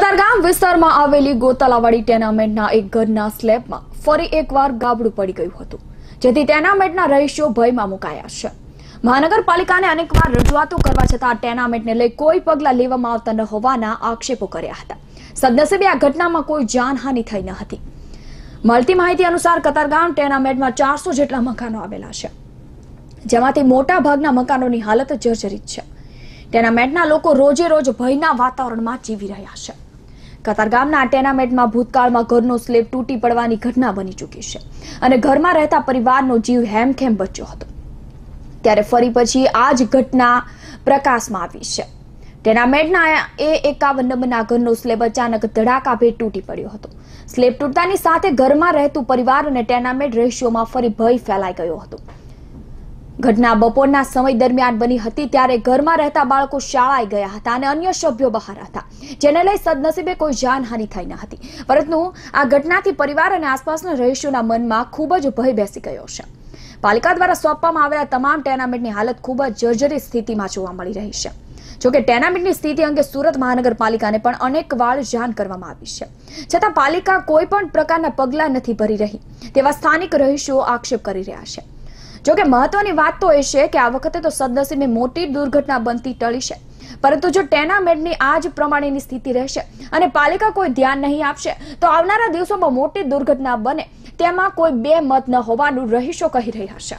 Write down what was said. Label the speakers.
Speaker 1: કતારગામ વિસ્તારમાં આવેલી ગોતાલાવાડી ટેનામેન્ટના એક ઘરના સ્લેબમાં ફરી એકવાર ગાબડું પડી ગયું હતું જેથી ટેનામેન્ટના રહીશો ભયમાં મુકાયા છે મહાનગરપાલિકાને અનેકવાર રજૂઆતો કરવા છતાં ટેનામેન્ટને લઈ કોઈ પગલાં લેવામાં આવતા ન હોવાના આક્ષેપો કર્યા હતા સદનસીબે આ ઘટનામાં કોઈ જાનહાનિ થઈ ન હતી મળતી માહિતી અનુસાર કતારગામ ટેનામેન્ટમાં ચારસો જેટલા મકાનો આવેલા છે જેમાંથી મોટા ભાગના મકાનોની હાલત જર્જરિત છે ટેનામેન્ટના લોકો રોજે રોજ ભયના વાતાવરણમાં જીવી રહ્યા છે કતારગામના ટેનામેન્ટમાં ભૂતકાળમાં ઘરનો સ્લેબ તૂટી પડવાની ઘટના બની ચૂકી છે અને ઘરમાં રહેતા પરિવારનો જીવ હેમખેમ બચ્યો હતો ત્યારે ફરી પછી આ જ ઘટના પ્રકાશમાં આવી છે ટેનામેન્ટના એ એકાવન નંબરના ઘરનો સ્લેબ અચાનક ધડાકા ભેટ તૂટી પડ્યો હતો સ્લેબ તૂટતાની સાથે ઘરમાં રહેતું પરિવાર અને ટેનામેન્ટ રેશિયોમાં ફરી ભય ફેલાઈ ગયો હતો ઘટના બપોરના સમય દરમિયાન બની હતી ત્યારે ઘરમાં રહેતા બાળકો શાળાએ ગયા હતા અને અન્ય સભ્યો બહાર હતા જેને લઈ સદનસીબે કોઈ જાનહાનિ થઈ ન હતી પરંતુ આ ઘટનાથી પરિવાર અને આસપાસના રહીશોના મનમાં ખૂબ જ ભય બેસી ગયો છે પાલિકા દ્વારા સોંપવામાં આવેલા તમામ ટેનામેન્ટની હાલત ખૂબ જ જર્જરી સ્થિતિમાં જોવા મળી રહી છે જોકે ટેનામેન્ટની સ્થિતિ અંગે સુરત મહાનગરપાલિકાને પણ અનેક વાર જાણ કરવામાં આવી છે છતાં પાલિકા કોઈ પણ પ્રકારના પગલાં નથી ભરી રહી તેવા સ્થાનિક રહીશો આક્ષેપ કરી રહ્યા છે જોકે મહત્વની વાત તો એ છે કે આ વખતે તો સદનસીબે મોટી દુર્ઘટના બનતી ટળી છે પરંતુ જો ટેનામેન્ટની આ જ પ્રમાણેની સ્થિતિ રહેશે અને પાલિકા કોઈ ધ્યાન નહીં આપશે તો આવનારા દિવસોમાં મોટી દુર્ઘટના બને તેમાં કોઈ બે મત ન હોવાનું રહીશો કહી રહ્યા છે